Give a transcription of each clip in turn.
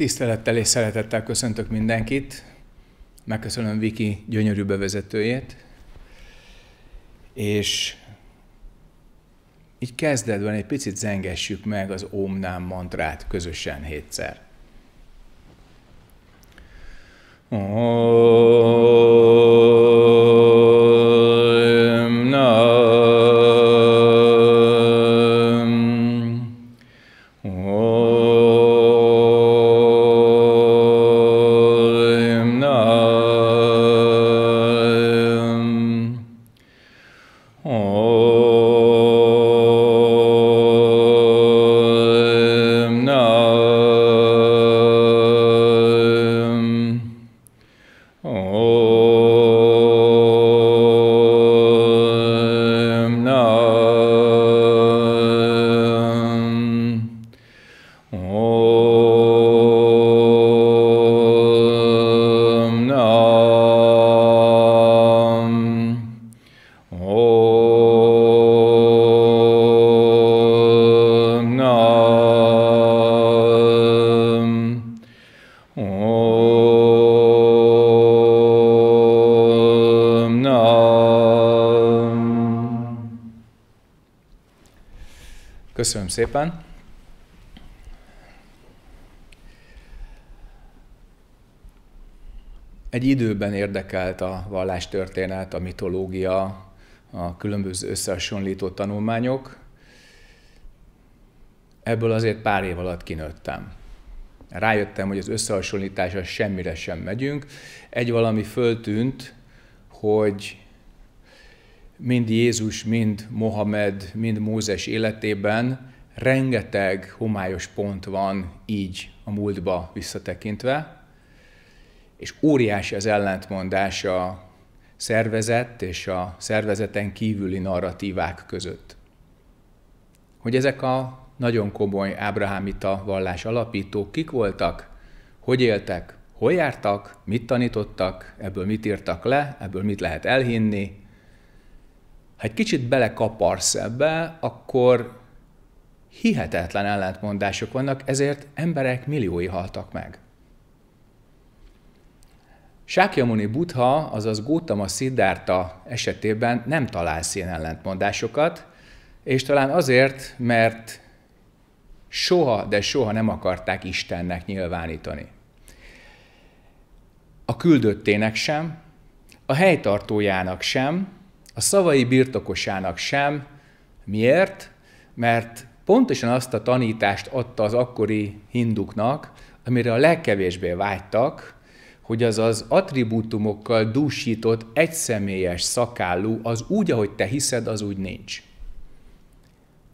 Tisztelettel és szeretettel köszöntök mindenkit. Megköszönöm Viki gyönyörű bevezetőjét. És így kezdetben egy picit zengessük meg az Omnám Nám mantrát közösen hétszer. Oh. Köszönöm szépen. Egy időben érdekelt a vallástörténet, a mitológia, a különböző összehasonlító tanulmányok. Ebből azért pár év alatt kinőttem. Rájöttem, hogy az összehasonlításra semmire sem megyünk. Egy valami föltűnt, hogy mind Jézus, mind Mohamed, mind Mózes életében rengeteg homályos pont van így a múltba visszatekintve, és óriási az ellentmondás a szervezet és a szervezeten kívüli narratívák között. Hogy ezek a nagyon komoly ábrahámita vallás alapítók kik voltak, hogy éltek, hol jártak, mit tanítottak, ebből mit írtak le, ebből mit lehet elhinni, ha egy kicsit belekaparsz ebbe, akkor hihetetlen ellentmondások vannak, ezért emberek milliói haltak meg. Sákyamuni Buddha, azaz Gótama Siddhartha esetében nem találsz ilyen ellentmondásokat, és talán azért, mert soha, de soha nem akarták Istennek nyilvánítani. A küldöttének sem, a helytartójának sem, a szavai birtokosának sem. Miért? Mert pontosan azt a tanítást adta az akkori hinduknak, amire a legkevésbé vágytak, hogy az az attribútumokkal dúsított egyszemélyes szakállú, az úgy, ahogy te hiszed, az úgy nincs.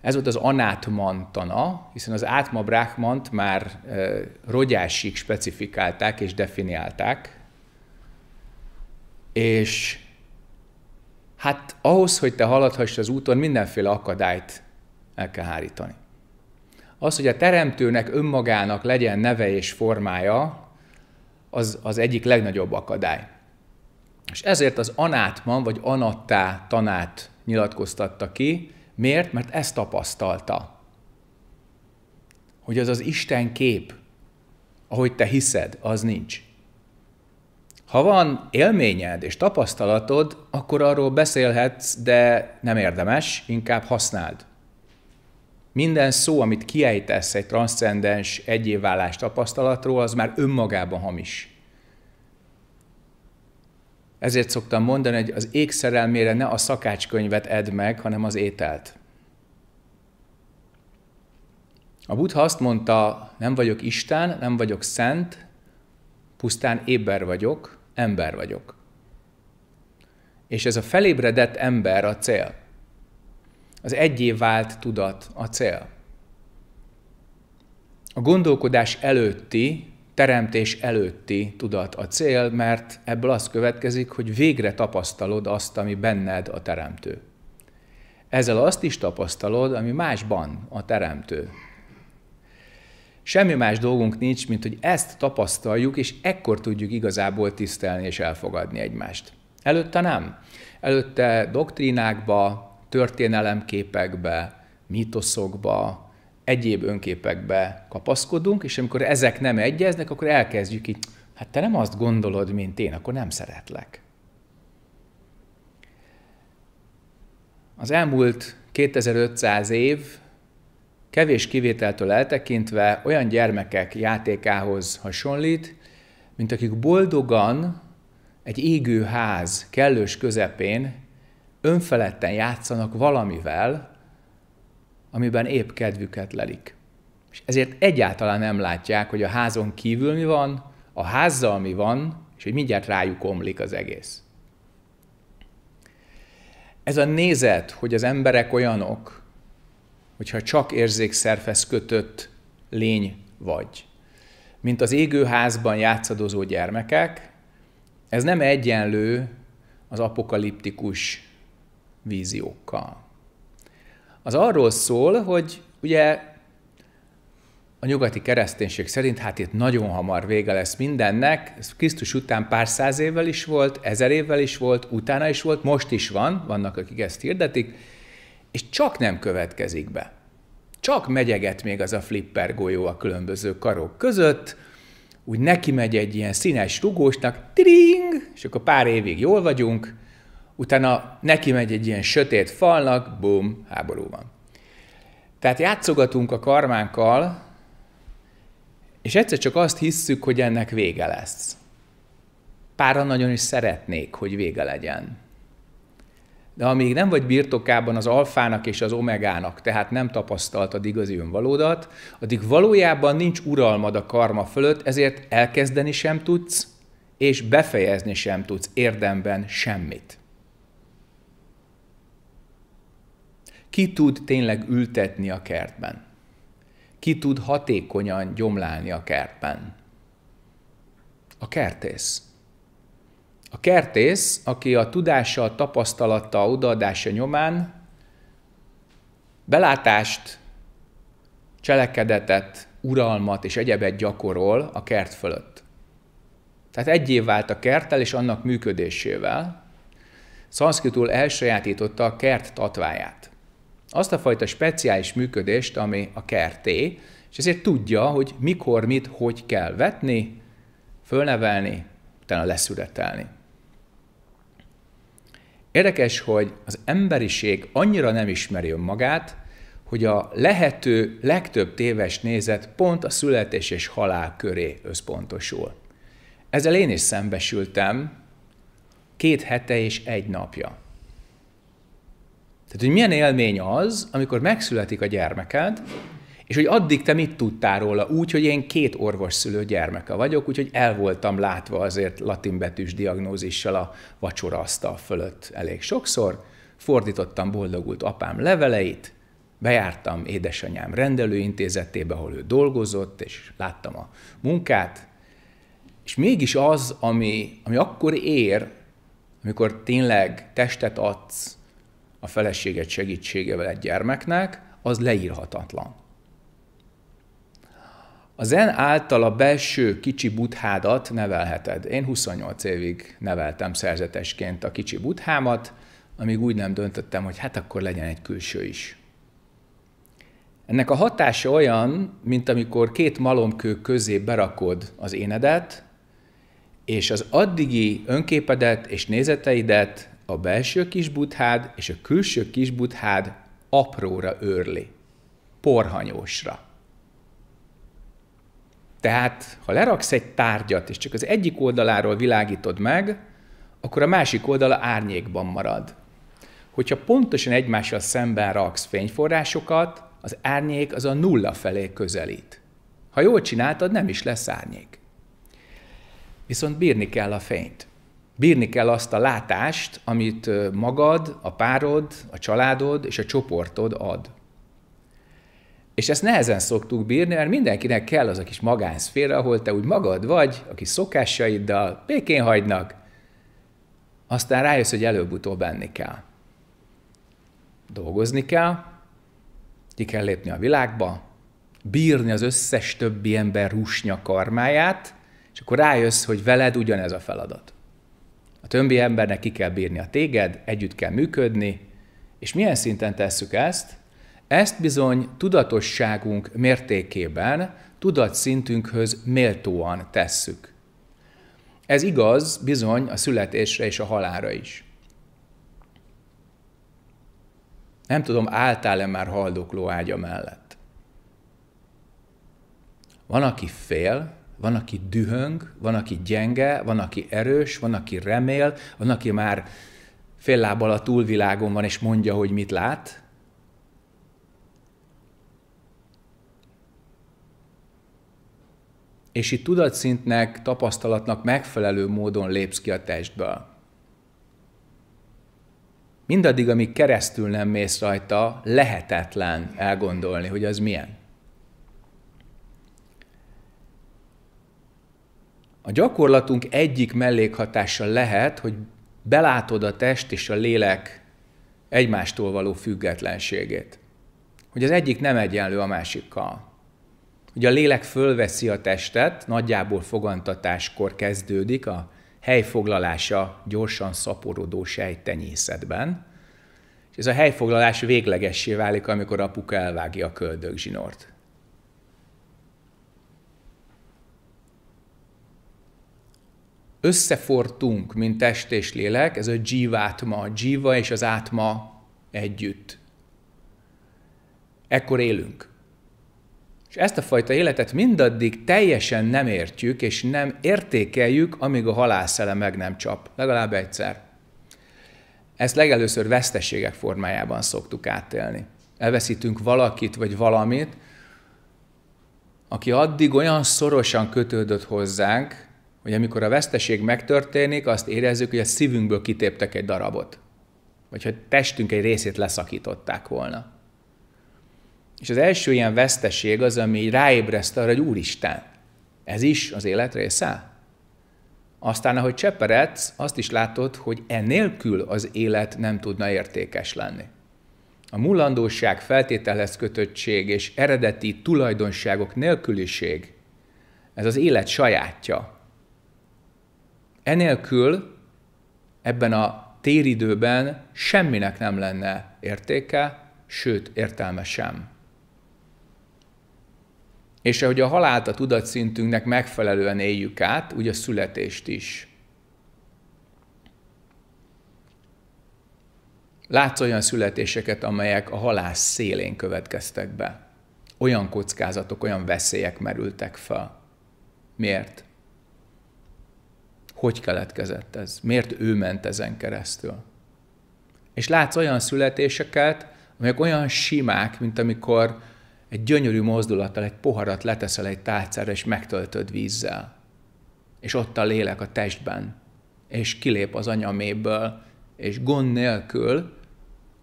Ez volt az anátmantana, hiszen az átma bráhmant már e, rogyásig specifikálták és definiálták, és Hát ahhoz, hogy te haladhass az úton, mindenféle akadályt el kell hárítani. Az, hogy a teremtőnek önmagának legyen neve és formája, az az egyik legnagyobb akadály. És ezért az anátman vagy anattá tanát nyilatkoztatta ki. Miért? Mert ezt tapasztalta. Hogy az az Isten kép, ahogy te hiszed, az nincs. Ha van élményed és tapasztalatod, akkor arról beszélhetsz, de nem érdemes, inkább használd. Minden szó, amit kiejtesz egy transzcendens egyévválás tapasztalatról, az már önmagában hamis. Ezért szoktam mondani, hogy az ékszerelmére ne a szakácskönyvet edd meg, hanem az ételt. A Buddha azt mondta, nem vagyok Isten, nem vagyok szent, Pusztán éber vagyok, ember vagyok. És ez a felébredett ember a cél. Az egyé vált tudat a cél. A gondolkodás előtti, teremtés előtti tudat a cél, mert ebből az következik, hogy végre tapasztalod azt, ami benned a teremtő. Ezzel azt is tapasztalod, ami másban a teremtő. Semmi más dolgunk nincs, mint hogy ezt tapasztaljuk, és ekkor tudjuk igazából tisztelni és elfogadni egymást. Előtte nem. Előtte doktrinákba, történelemképekbe, mítoszokba, egyéb önképekbe kapaszkodunk, és amikor ezek nem egyeznek, akkor elkezdjük így, hát te nem azt gondolod, mint én, akkor nem szeretlek. Az elmúlt 2500 év kevés kivételtől eltekintve olyan gyermekek játékához hasonlít, mint akik boldogan egy égő ház kellős közepén önfeledten játszanak valamivel, amiben épp kedvüket lelik. És ezért egyáltalán nem látják, hogy a házon kívül mi van, a házzal mi van, és hogy mindjárt rájuk omlik az egész. Ez a nézet, hogy az emberek olyanok, hogyha csak érzékszerfesz kötött lény vagy. Mint az égőházban játszadozó gyermekek, ez nem egyenlő az apokaliptikus víziókkal. Az arról szól, hogy ugye a nyugati kereszténység szerint hát itt nagyon hamar vége lesz mindennek, ez Krisztus után pár száz évvel is volt, ezer évvel is volt, utána is volt, most is van, vannak akik ezt hirdetik, és csak nem következik be. Csak megyeget még az a flipper golyó a különböző karok között, úgy neki megy egy ilyen színes rugósnak, tring, és akkor pár évig jól vagyunk, utána neki megy egy ilyen sötét falnak, bum, háború van. Tehát játszogatunk a karmánkkal, és egyszer csak azt hisszük, hogy ennek vége lesz. Páran nagyon is szeretnék, hogy vége legyen de amíg nem vagy birtokában az alfának és az omegának, tehát nem tapasztaltad igazi önvalódat, addig valójában nincs uralmad a karma fölött, ezért elkezdeni sem tudsz, és befejezni sem tudsz érdemben semmit. Ki tud tényleg ültetni a kertben? Ki tud hatékonyan gyomlálni a kertben? A kertész. A kertész, aki a tudása, a tapasztalata, a odaadása nyomán belátást, cselekedetet, uralmat és egyebet gyakorol a kert fölött. Tehát egyé vált a kerttel és annak működésével. Szanszkritul elsajátította a kert tatváját. Azt a fajta speciális működést, ami a kerté, és ezért tudja, hogy mikor, mit, hogy kell vetni, fölnevelni, utána leszületelni. Érdekes, hogy az emberiség annyira nem ismeri önmagát, hogy a lehető legtöbb téves nézet pont a születés és halál köré összpontosul. Ezzel én is szembesültem két hete és egy napja. Tehát, hogy milyen élmény az, amikor megszületik a gyermeked, és hogy addig te mit tudtál róla? Úgy, hogy én két orvosszülő gyermeke vagyok, úgyhogy el voltam látva azért latinbetűs diagnózissal a vacsoraasztal fölött elég sokszor, fordítottam boldogult apám leveleit, bejártam édesanyám rendelőintézetébe, ahol ő dolgozott, és láttam a munkát, és mégis az, ami, ami akkor ér, amikor tényleg testet adsz a feleséged segítségével egy gyermeknek, az leírhatatlan. A zen által a belső kicsi buthádat nevelheted. Én 28 évig neveltem szerzetesként a kicsi buthámat, amíg úgy nem döntöttem, hogy hát akkor legyen egy külső is. Ennek a hatása olyan, mint amikor két malomkő közé berakod az énedet, és az addigi önképedet és nézeteidet a belső kis buthád és a külső kis buthád apróra őrli, porhanyósra. Tehát, ha leraksz egy tárgyat, és csak az egyik oldaláról világítod meg, akkor a másik oldala árnyékban marad. Hogyha pontosan egymással szemben raksz fényforrásokat, az árnyék az a nulla felé közelít. Ha jól csináltad, nem is lesz árnyék. Viszont bírni kell a fényt. Bírni kell azt a látást, amit magad, a párod, a családod és a csoportod ad. És ezt nehezen szoktuk bírni, mert mindenkinek kell az a kis magánszféra, ahol te úgy magad vagy, aki szokásaiddal békén hagynak, aztán rájössz, hogy előbb-utóbb enni kell. Dolgozni kell, ki kell lépni a világba, bírni az összes többi ember rúsnya karmáját, és akkor rájössz, hogy veled ugyanez a feladat. A többi embernek ki kell bírni a téged, együtt kell működni, és milyen szinten tesszük ezt? Ezt bizony tudatosságunk mértékében, tudatszintünkhöz méltóan tesszük. Ez igaz bizony a születésre és a halára is. Nem tudom, álltál-e már haldokló ágya mellett. Van, aki fél, van, aki dühöng, van, aki gyenge, van, aki erős, van, aki remél, van, aki már fél lábbal a túlvilágon van, és mondja, hogy mit lát, és itt tudatszintnek, tapasztalatnak megfelelő módon lépsz ki a testből. Mindaddig, amíg keresztül nem mész rajta, lehetetlen elgondolni, hogy az milyen. A gyakorlatunk egyik mellékhatása lehet, hogy belátod a test és a lélek egymástól való függetlenségét. Hogy az egyik nem egyenlő a másikkal. Ugye a lélek fölveszi a testet, nagyjából fogantatáskor kezdődik a helyfoglalása gyorsan szaporodó sejtenyészetben, és ez a helyfoglalás véglegessé válik, amikor apuka elvágja a köldögzsinort. Összefortunk, mint test és lélek, ez a dzsívátma, dzsíva és az átma együtt. Ekkor élünk. És ezt a fajta életet mindaddig teljesen nem értjük, és nem értékeljük, amíg a halászele meg nem csap. Legalább egyszer. Ezt legelőször veszteségek formájában szoktuk átélni. Elveszítünk valakit vagy valamit, aki addig olyan szorosan kötődött hozzánk, hogy amikor a veszteség megtörténik, azt érezzük, hogy a szívünkből kitéptek egy darabot. Vagy hogy testünk egy részét leszakították volna. És az első ilyen veszteség az, ami ráébreszt arra, hogy Úristen, ez is az élet része? Aztán, ahogy cseperedsz, azt is látod, hogy enélkül az élet nem tudna értékes lenni. A mulandóság feltételhez kötöttség és eredeti tulajdonságok nélküliség, ez az élet sajátja. Enélkül ebben a téridőben semminek nem lenne értéke, sőt értelme sem és ahogy a halált a tudatszintünknek megfelelően éljük át, úgy a születést is. Látsz olyan születéseket, amelyek a halás szélén következtek be. Olyan kockázatok, olyan veszélyek merültek fel. Miért? Hogy keletkezett ez? Miért ő ment ezen keresztül? És látsz olyan születéseket, amelyek olyan simák, mint amikor egy gyönyörű mozdulattal egy poharat leteszel egy tálcára, és megtöltöd vízzel. És ott a lélek a testben, és kilép az anyaméből, és gond nélkül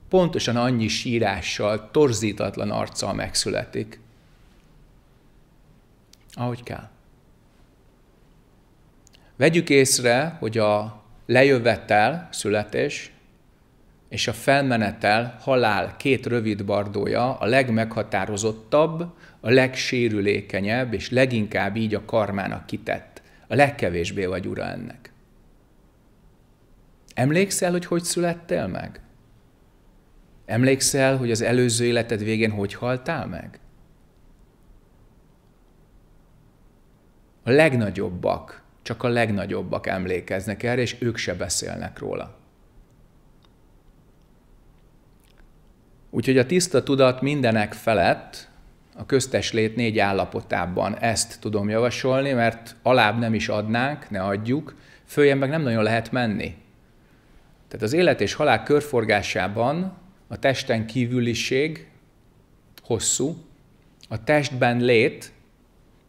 pontosan annyi sírással, torzítatlan arccal megszületik. Ahogy kell. Vegyük észre, hogy a lejövetel, születés, és a felmenetel halál két rövid bardója a legmeghatározottabb, a legsérülékenyebb, és leginkább így a karmának kitett. A legkevésbé vagy ura ennek. Emlékszel, hogy hogy születtél meg? Emlékszel, hogy az előző életed végén hogy haltál meg? A legnagyobbak, csak a legnagyobbak emlékeznek erre, és ők se beszélnek róla. Úgyhogy a tiszta tudat mindenek felett a köztes lét négy állapotában ezt tudom javasolni, mert alább nem is adnánk, ne adjuk, följebb meg nem nagyon lehet menni. Tehát az élet és halál körforgásában a testen kívüliség hosszú, a testben lét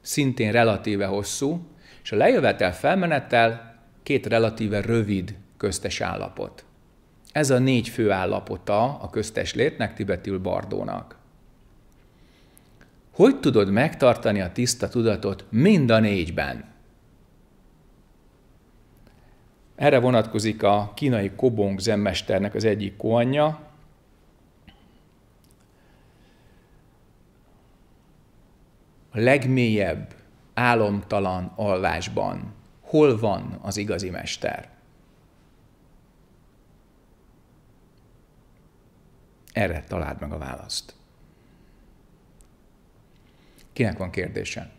szintén relatíve hosszú, és a lejövetel felmenettel két relatíve rövid köztes állapot. Ez a négy fő állapota a köztes létnek, tibetül bardónak. Hogy tudod megtartani a tiszta tudatot mind a négyben? Erre vonatkozik a kínai Kobong zenmesternek az egyik koanya, a legmélyebb, álomtalan alvásban hol van az igazi mester. Erre találd meg a választ. Kinek van kérdése?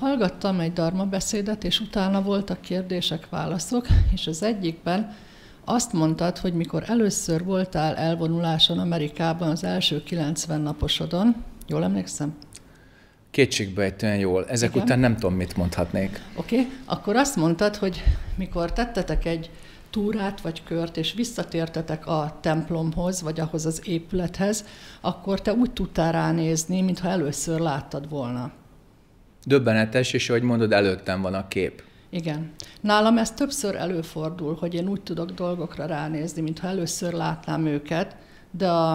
Hallgattam egy darma beszédet, és utána voltak kérdések, válaszok, és az egyikben azt mondtad, hogy mikor először voltál elvonuláson Amerikában az első 90 naposodon, jól emlékszem? Kétségbejtően jól. Ezek Igen? után nem tudom, mit mondhatnék. Oké, okay. akkor azt mondtad, hogy mikor tettetek egy túrát vagy kört, és visszatértetek a templomhoz, vagy ahhoz az épülethez, akkor te úgy tudtál ránézni, mintha először láttad volna. Döbbenetes, és ahogy mondod, előttem van a kép. Igen. Nálam ez többször előfordul, hogy én úgy tudok dolgokra ránézni, mintha először látnám őket, de a,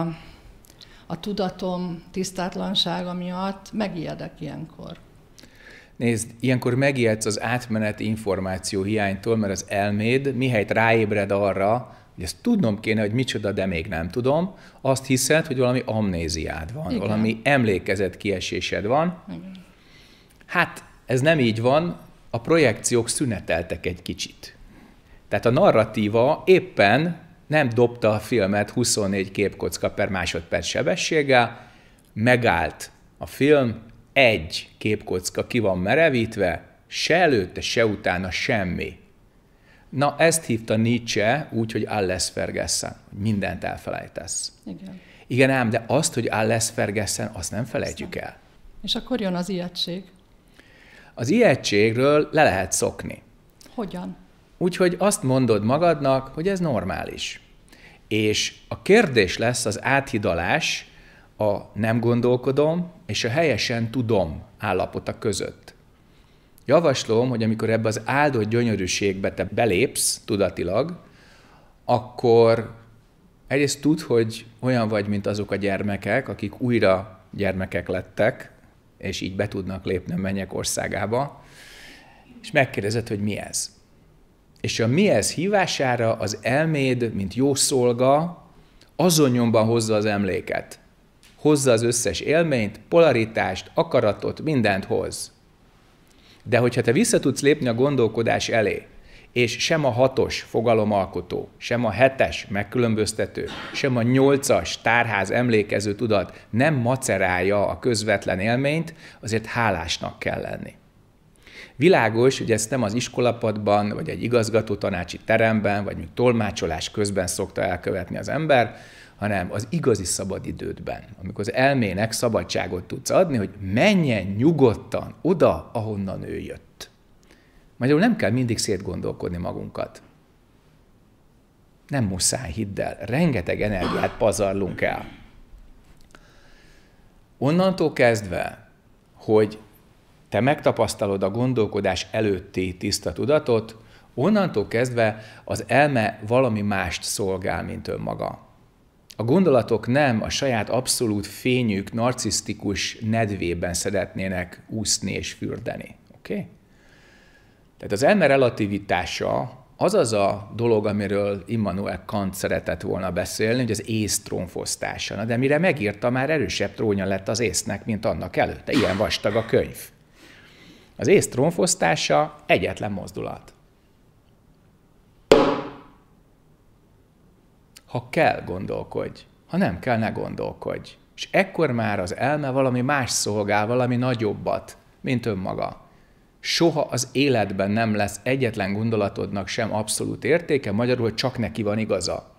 a tudatom tisztátlansága miatt megijedek ilyenkor. Nézd, ilyenkor megijedsz az átmeneti információ hiánytól, mert az elméd mihelyt ráébred arra, hogy ezt tudnom kéne, hogy micsoda, de még nem tudom, azt hiszed, hogy valami amnéziád van, Igen. valami emlékezett kiesésed van. Igen. Hát ez nem így van, a projekciók szüneteltek egy kicsit. Tehát a narratíva éppen nem dobta a filmet 24 képkocka per másodperc sebességgel, megállt a film, egy képkocka ki van merevítve, se előtte, se utána semmi. Na, ezt hívta Nietzsche úgy, hogy alles vergessen, hogy mindent elfelejtesz. Igen. Igen ám, de azt, hogy alles vergessen, azt nem felejtjük el. És akkor jön az ijegység. Az ijegységről le lehet szokni. Hogyan? Úgyhogy azt mondod magadnak, hogy ez normális. És a kérdés lesz az áthidalás, a nem gondolkodom, és a helyesen tudom állapota között. Javaslom, hogy amikor ebbe az áldott gyönyörűségbe te belépsz tudatilag, akkor egyrészt tud, hogy olyan vagy, mint azok a gyermekek, akik újra gyermekek lettek, és így be tudnak lépni a mennyek országába, és megkérdezed, hogy mi ez. És a mi ez hívására az elméd, mint jó szolga, azon nyomban hozza az emléket hozza az összes élményt, polaritást, akaratot, mindent hoz. De hogyha te vissza tudsz lépni a gondolkodás elé, és sem a hatos fogalomalkotó, sem a hetes megkülönböztető, sem a nyolcas tárház emlékező tudat nem macerálja a közvetlen élményt, azért hálásnak kell lenni. Világos, hogy ezt nem az iskolapadban, vagy egy igazgatótanácsi teremben, vagy tolmácsolás közben szokta elkövetni az ember, hanem az igazi szabadidődben, amikor az elmének szabadságot tudsz adni, hogy menjen nyugodtan oda, ahonnan ő jött. Magyarul nem kell mindig szétgondolkodni magunkat. Nem muszáj, hidd el, rengeteg energiát pazarlunk el. Onnantól kezdve, hogy te megtapasztalod a gondolkodás előtti tiszta tudatot, onnantól kezdve az elme valami mást szolgál, mint önmaga a gondolatok nem a saját abszolút fényük narcisztikus nedvében szeretnének úszni és fürdeni. Oké? Okay? Tehát az ember relativitása az az a dolog, amiről Immanuel Kant szeretett volna beszélni, hogy az ész trónfosztása. Na, de mire megírta, már erősebb trónja lett az észnek, mint annak előtte. Ilyen vastag a könyv. Az ész trónfosztása egyetlen mozdulat. Ha kell, gondolkodj. Ha nem kell, ne gondolkodj. És ekkor már az elme valami más szolgál, valami nagyobbat, mint önmaga. Soha az életben nem lesz egyetlen gondolatodnak sem abszolút értéke, magyarul csak neki van igaza.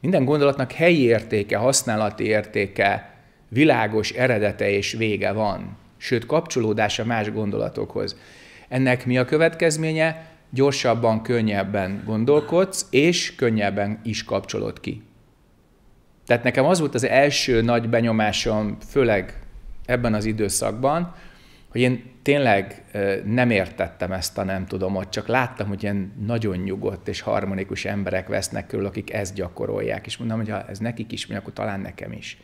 Minden gondolatnak helyi értéke, használati értéke, világos eredete és vége van, sőt kapcsolódása más gondolatokhoz. Ennek mi a következménye? gyorsabban, könnyebben gondolkodsz, és könnyebben is kapcsolod ki. Tehát nekem az volt az első nagy benyomásom, főleg ebben az időszakban, hogy én tényleg nem értettem ezt a nem tudom ott, csak láttam, hogy ilyen nagyon nyugodt és harmonikus emberek vesznek körül, akik ezt gyakorolják, és mondom, hogy ha ez nekik is, akkor talán nekem is.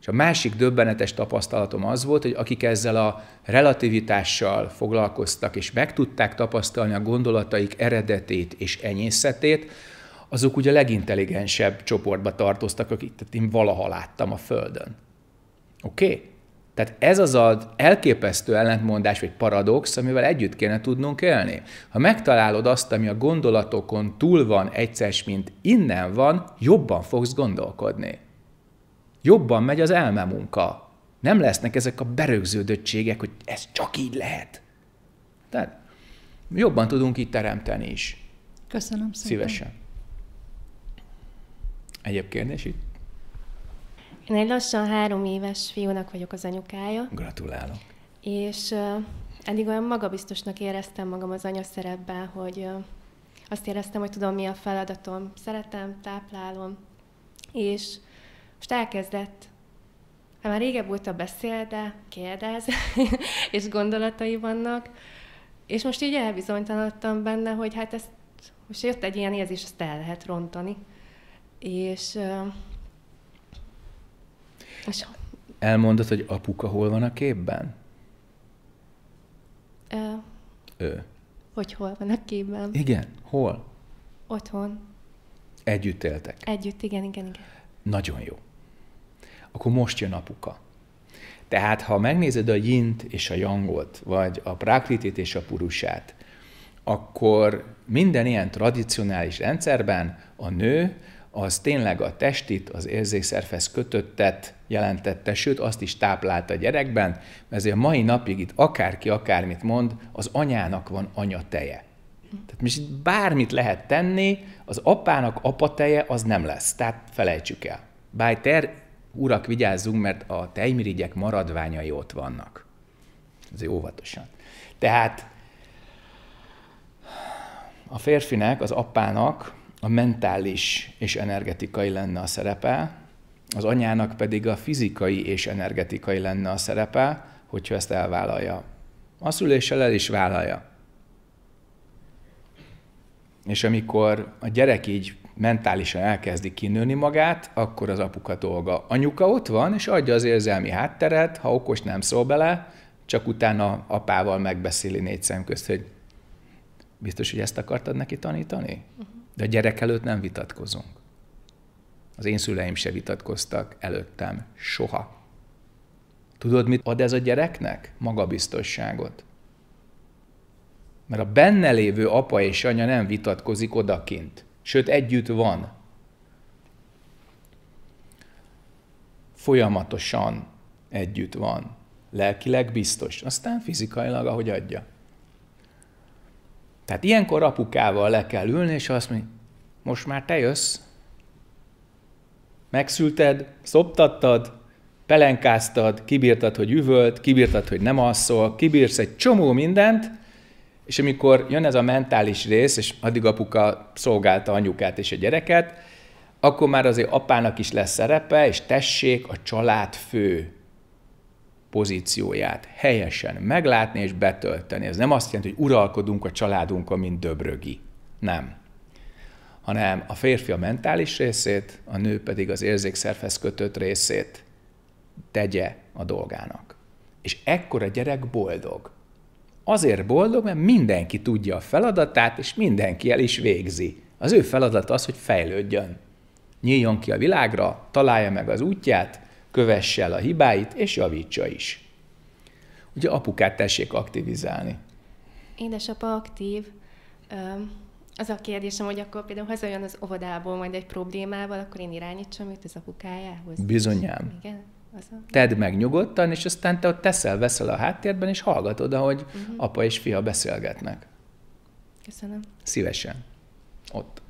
És a másik döbbenetes tapasztalatom az volt, hogy akik ezzel a relativitással foglalkoztak, és meg tudták tapasztalni a gondolataik eredetét és enyészetét, azok ugye a legintelligensebb csoportba tartoztak, akiket én valaha láttam a Földön. Oké? Okay? Tehát ez az az elképesztő ellentmondás vagy paradox, amivel együtt kéne tudnunk élni. Ha megtalálod azt, ami a gondolatokon túl van egyszer, mint innen van, jobban fogsz gondolkodni jobban megy az munka, Nem lesznek ezek a berögződöttségek, hogy ez csak így lehet. Tehát jobban tudunk itt teremteni is. Köszönöm szépen. Szívesen. Egyéb kérdés itt? Én egy lassan három éves fiúnak vagyok az anyukája. Gratulálok. És uh, eddig olyan magabiztosnak éreztem magam az anyaszerepben, hogy uh, azt éreztem, hogy tudom, mi a feladatom. Szeretem, táplálom. És most elkezdett, hát már régebb óta beszél, de kérdez, és gondolatai vannak, és most így elbizonytalanodtam benne, hogy hát ezt, most jött egy ilyen érzés, ezt el lehet rontani. És, és Elmondod, hogy apuka hol van a képben? Ö, ő. Hogy hol van a képben? Igen, hol? Otthon. Együtt éltek? Együtt, igen, igen, igen. Nagyon jó akkor most jön apuka. Tehát, ha megnézed a jint és a jangot, vagy a prákritét és a purusát, akkor minden ilyen tradicionális rendszerben a nő az tényleg a testit, az érzékszerfesz kötöttet jelentette, sőt azt is táplálta a gyerekben, ezért a mai napig itt akárki akármit mond, az anyának van anyateje. Tehát most bármit lehet tenni, az apának apateje az nem lesz, tehát felejtsük el. Bájter urak, vigyázzunk, mert a tejmirigyek maradványai ott vannak. Ez óvatosan. Tehát a férfinek, az apának a mentális és energetikai lenne a szerepe, az anyának pedig a fizikai és energetikai lenne a szerepe, hogyha ezt elvállalja. A szüléssel el is vállalja. És amikor a gyerek így mentálisan elkezdi kinőni magát, akkor az apuka dolga. Anyuka ott van, és adja az érzelmi hátteret, ha okos nem szól bele, csak utána apával megbeszéli négy szem közt, hogy biztos, hogy ezt akartad neki tanítani? De a gyerek előtt nem vitatkozunk. Az én szüleim se vitatkoztak előttem soha. Tudod, mit ad ez a gyereknek? Magabiztosságot. Mert a benne lévő apa és anya nem vitatkozik odakint sőt együtt van. Folyamatosan együtt van. Lelkileg biztos, aztán fizikailag, ahogy adja. Tehát ilyenkor apukával le kell ülni, és azt mondja, most már te jössz. Megszülted, szoptattad, pelenkáztad, kibírtad, hogy üvölt, kibírtad, hogy nem alszol, kibírsz egy csomó mindent, és amikor jön ez a mentális rész, és addig apuka szolgálta anyukát és a gyereket, akkor már azért apának is lesz szerepe, és tessék a család fő pozícióját helyesen meglátni és betölteni. Ez nem azt jelenti, hogy uralkodunk a családunkon, mint döbrögi. Nem. Hanem a férfi a mentális részét, a nő pedig az érzékszervhez kötött részét tegye a dolgának. És ekkor a gyerek boldog. Azért boldog, mert mindenki tudja a feladatát, és mindenki el is végzi. Az ő feladat az, hogy fejlődjön. Nyíljon ki a világra, találja meg az útját, kövesse el a hibáit, és javítsa is. Ugye apukát tessék aktivizálni. Édesapa aktív. Az a kérdésem, hogy akkor például hazajön az óvodából majd egy problémával, akkor én irányítsam őt az apukájához. Bizonyám. Igen. Tedd meg nyugodtan, és aztán te ott teszel, veszel a háttérben, és hallgatod, ahogy uh-huh. apa és fia beszélgetnek. Köszönöm. Szívesen. Ott.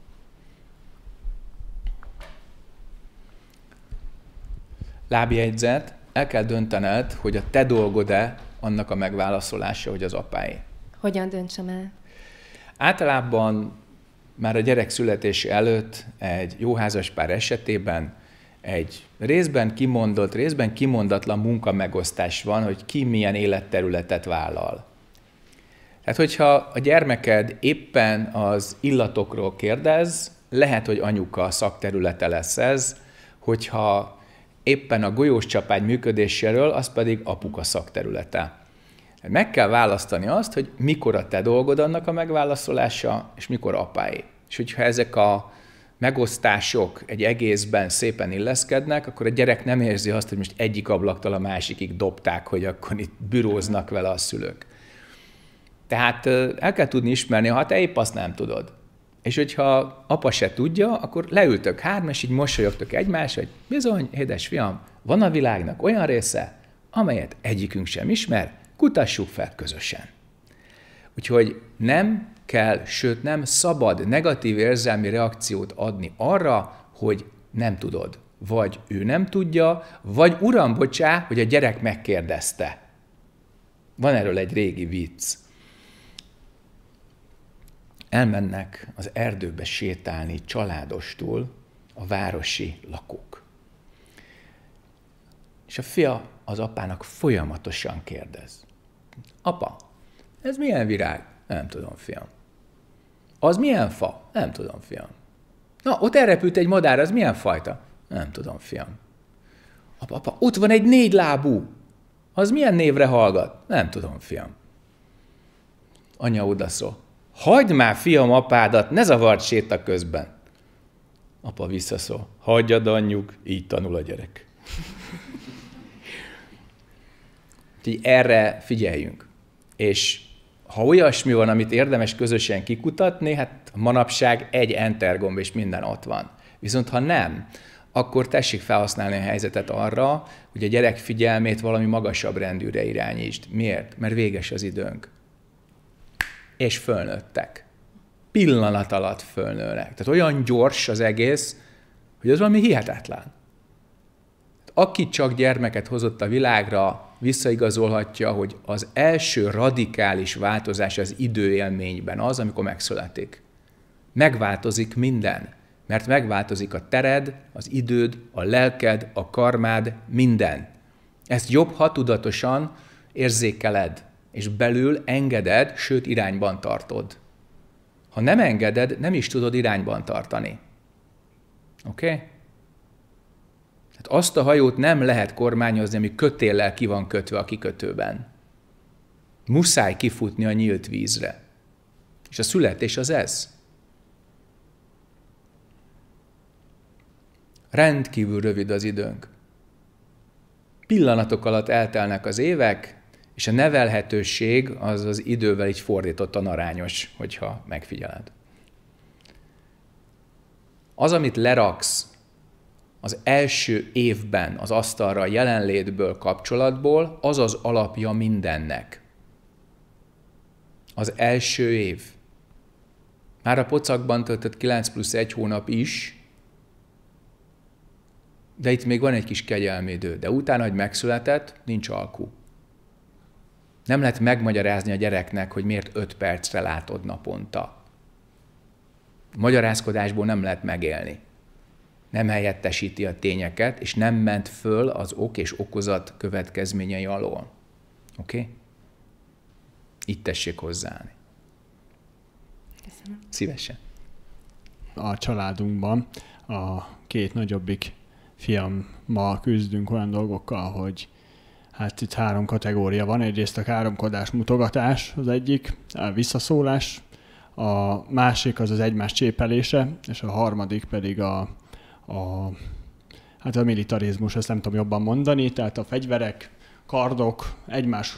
Lábjegyzet. El kell döntened, hogy a te dolgod-e annak a megválaszolása, hogy az apáé. Hogyan döntsem el? Általában már a gyerek születése előtt egy jóházaspár esetében egy részben kimondott, részben kimondatlan munkamegosztás van, hogy ki milyen életterületet vállal. Tehát, hogyha a gyermeked éppen az illatokról kérdez, lehet, hogy anyuka szakterülete lesz ez, hogyha éppen a golyós csapány működéséről, az pedig apuka szakterülete. Meg kell választani azt, hogy mikor a te dolgod annak a megválaszolása, és mikor apáé. És hogyha ezek a megosztások egy egészben szépen illeszkednek, akkor a gyerek nem érzi azt, hogy most egyik ablaktól a másikig dobták, hogy akkor itt büróznak vele a szülők. Tehát el kell tudni ismerni, ha te épp azt nem tudod. És hogyha apa se tudja, akkor leültök hárma, és így mosolyogtok egymás, hogy bizony, édes fiam, van a világnak olyan része, amelyet egyikünk sem ismer, kutassuk fel közösen. Úgyhogy nem kell, sőt nem szabad negatív érzelmi reakciót adni arra, hogy nem tudod. Vagy ő nem tudja, vagy uram, bocsá, hogy a gyerek megkérdezte. Van erről egy régi vicc. Elmennek az erdőbe sétálni családostól a városi lakók. És a fia az apának folyamatosan kérdez. Apa, ez milyen virág? Nem tudom, fiam. Az milyen fa? Nem tudom, fiam. Na, ott elrepült egy madár, az milyen fajta? Nem tudom, fiam. Apa, apa, ott van egy négy lábú. Az milyen névre hallgat? Nem tudom, fiam. Anya odaszól. Hagyd már, fiam, apádat, ne zavart séta közben. Apa visszaszól. Hagyjad, anyjuk, így tanul a gyerek. Úgyhogy erre figyeljünk. És ha olyasmi van, amit érdemes közösen kikutatni, hát manapság egy enter gomb, és minden ott van. Viszont ha nem, akkor tessék felhasználni a helyzetet arra, hogy a gyerek figyelmét valami magasabb rendűre irányítsd. Miért? Mert véges az időnk. És fölnőttek. Pillanat alatt fölnőnek. Tehát olyan gyors az egész, hogy az valami hihetetlen. Aki csak gyermeket hozott a világra, visszaigazolhatja, hogy az első radikális változás az időélményben az, amikor megszületik. Megváltozik minden, mert megváltozik a tered, az időd, a lelked, a karmád, minden. Ezt jobb, ha tudatosan érzékeled, és belül engeded, sőt irányban tartod. Ha nem engeded, nem is tudod irányban tartani. Oké? Okay? azt a hajót nem lehet kormányozni, ami kötéllel ki van kötve a kikötőben. Muszáj kifutni a nyílt vízre. És a születés az ez. Rendkívül rövid az időnk. Pillanatok alatt eltelnek az évek, és a nevelhetőség az az idővel így fordítottan arányos, hogyha megfigyeled. Az, amit leraksz az első évben az asztalra jelenlétből, kapcsolatból, az az alapja mindennek. Az első év. Már a pocakban töltött 9 plusz 1 hónap is, de itt még van egy kis kegyelmi idő, de utána, hogy megszületett, nincs alkú. Nem lehet megmagyarázni a gyereknek, hogy miért 5 percre látod naponta. Magyarázkodásból nem lehet megélni nem helyettesíti a tényeket, és nem ment föl az ok és okozat következményei alól. Oké? Okay? Itt tessék hozzáállni. Köszönöm. Szívesen. A családunkban a két nagyobbik ma küzdünk olyan dolgokkal, hogy hát itt három kategória van. Egyrészt a káromkodás, mutogatás az egyik, a visszaszólás, a másik az az egymás csépelése, és a harmadik pedig a a, hát a militarizmus, ezt nem tudom jobban mondani, tehát a fegyverek, kardok, egymás,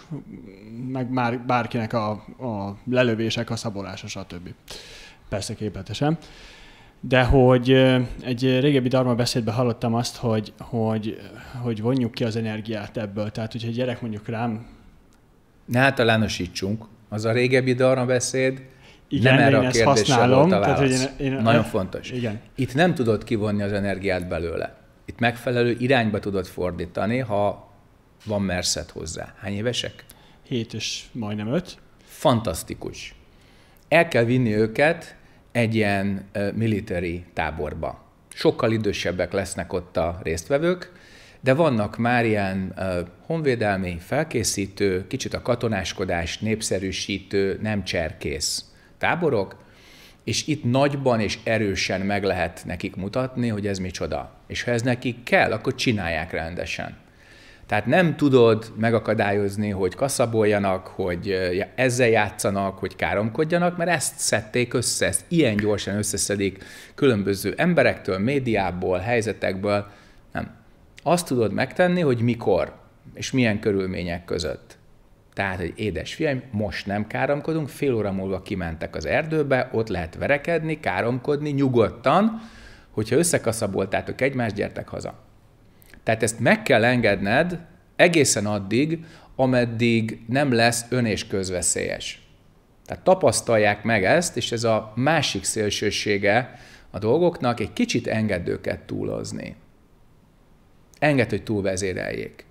meg már bárkinek a, a lelövések, a szabolása, stb. Persze képletesen. De hogy egy régebbi darma beszédben hallottam azt, hogy, hogy, hogy vonjuk ki az energiát ebből. Tehát, hogyha egy gyerek mondjuk rám... Ne általánosítsunk. Az a régebbi darma beszéd, igen, nem erre én a kérdésre használom, volt a válasz. Tehát, hogy én, én, Nagyon fontos. Igen. Itt nem tudod kivonni az energiát belőle. Itt megfelelő irányba tudod fordítani, ha van merszed hozzá. Hány évesek? Hét és majdnem öt. Fantasztikus. El kell vinni őket egy ilyen military táborba. Sokkal idősebbek lesznek ott a résztvevők, de vannak már ilyen uh, honvédelmi, felkészítő, kicsit a katonáskodás népszerűsítő, nem cserkész táborok, és itt nagyban és erősen meg lehet nekik mutatni, hogy ez micsoda. És ha ez nekik kell, akkor csinálják rendesen. Tehát nem tudod megakadályozni, hogy kaszaboljanak, hogy ezzel játszanak, hogy káromkodjanak, mert ezt szedték össze, ezt ilyen gyorsan összeszedik különböző emberektől, médiából, helyzetekből. Nem. Azt tudod megtenni, hogy mikor és milyen körülmények között. Tehát, hogy édes fiam, most nem káromkodunk, fél óra múlva kimentek az erdőbe, ott lehet verekedni, káromkodni nyugodtan, hogyha összekaszaboltátok egymást, gyertek haza. Tehát ezt meg kell engedned egészen addig, ameddig nem lesz ön és közveszélyes. Tehát tapasztalják meg ezt, és ez a másik szélsősége a dolgoknak, egy kicsit engedőket túlozni. Enged, hogy túlvezéreljék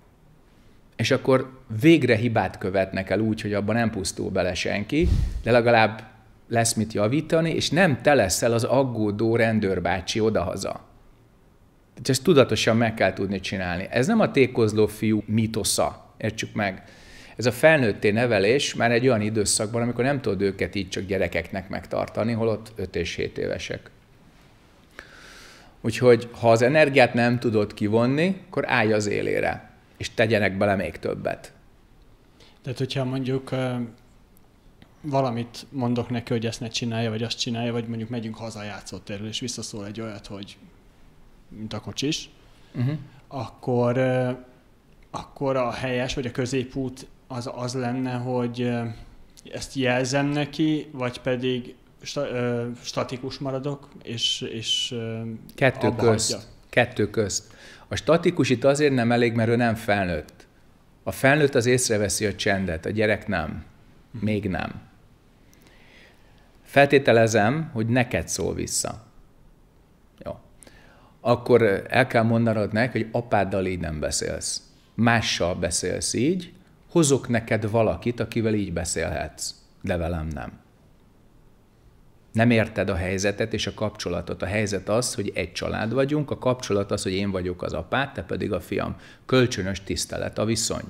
és akkor végre hibát követnek el úgy, hogy abban nem pusztul bele senki, de legalább lesz mit javítani, és nem te leszel az aggódó rendőrbácsi odahaza. Tehát ezt tudatosan meg kell tudni csinálni. Ez nem a tékozló fiú mitosza, értsük meg. Ez a felnőtté nevelés már egy olyan időszakban, amikor nem tudod őket így csak gyerekeknek megtartani, holott 5 és 7 évesek. Úgyhogy ha az energiát nem tudod kivonni, akkor állj az élére és tegyenek bele még többet. Tehát, hogyha mondjuk valamit mondok neki, hogy ezt ne csinálja, vagy azt csinálja, vagy mondjuk megyünk haza a játszótérről, és visszaszól egy olyat, hogy mint a kocsis, uh-huh. akkor, akkor a helyes, vagy a középút az az lenne, hogy ezt jelzem neki, vagy pedig sta, ö, statikus maradok, és, és Kettő közt. Hagyja. Kettő közt. A statikus itt azért nem elég, mert ő nem felnőtt. A felnőtt az észreveszi a csendet, a gyerek nem. Még nem. Feltételezem, hogy neked szól vissza. Jó. Akkor el kell mondanod neki, hogy apáddal így nem beszélsz. Mással beszélsz így, hozok neked valakit, akivel így beszélhetsz, de velem nem nem érted a helyzetet és a kapcsolatot. A helyzet az, hogy egy család vagyunk, a kapcsolat az, hogy én vagyok az apád, te pedig a fiam. Kölcsönös tisztelet a viszony.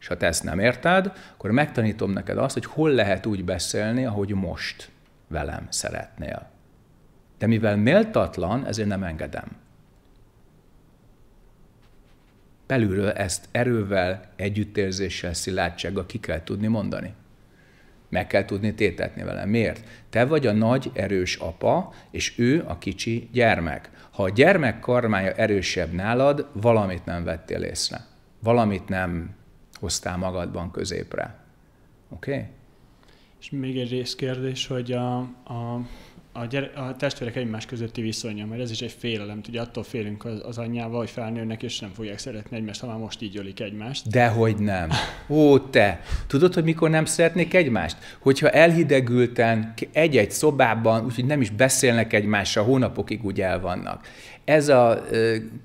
És ha te ezt nem érted, akkor megtanítom neked azt, hogy hol lehet úgy beszélni, ahogy most velem szeretnél. De mivel méltatlan, ezért nem engedem. Belülről ezt erővel, együttérzéssel, szilárdsággal ki kell tudni mondani. Meg kell tudni tétetni vele. Miért? Te vagy a nagy, erős apa, és ő a kicsi gyermek. Ha a gyermek karmája erősebb nálad, valamit nem vettél észre. Valamit nem hoztál magadban középre. Oké? Okay? És még egy részkérdés, hogy a, a a, gyere, a testvérek egymás közötti viszonya, mert ez is egy félelem, ugye attól félünk az, az anyjával, hogy felnőnek, és nem fogják szeretni egymást, ha már most így ölik egymást. Dehogy nem. Ó, te! Tudod, hogy mikor nem szeretnék egymást? Hogyha elhidegülten, egy-egy szobában, úgyhogy nem is beszélnek egymással, hónapokig úgy el vannak. Ez a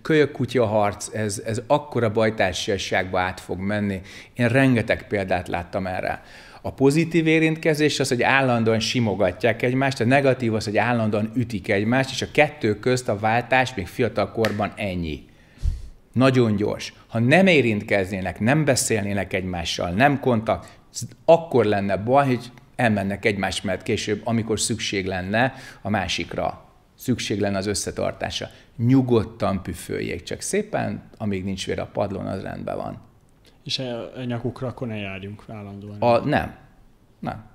kölyök kutya harc, ez, ez akkora bajtársaságba át fog menni. Én rengeteg példát láttam erre a pozitív érintkezés az, hogy állandóan simogatják egymást, a negatív az, hogy állandóan ütik egymást, és a kettő közt a váltás még fiatal korban ennyi. Nagyon gyors. Ha nem érintkeznének, nem beszélnének egymással, nem kontakt, akkor lenne baj, hogy elmennek egymás mellett később, amikor szükség lenne a másikra. Szükség lenne az összetartása. Nyugodtan püföljék, csak szépen, amíg nincs vér a padlón, az rendben van. És a nyakukra akkor ne járjunk állandóan. A, nem. Nem.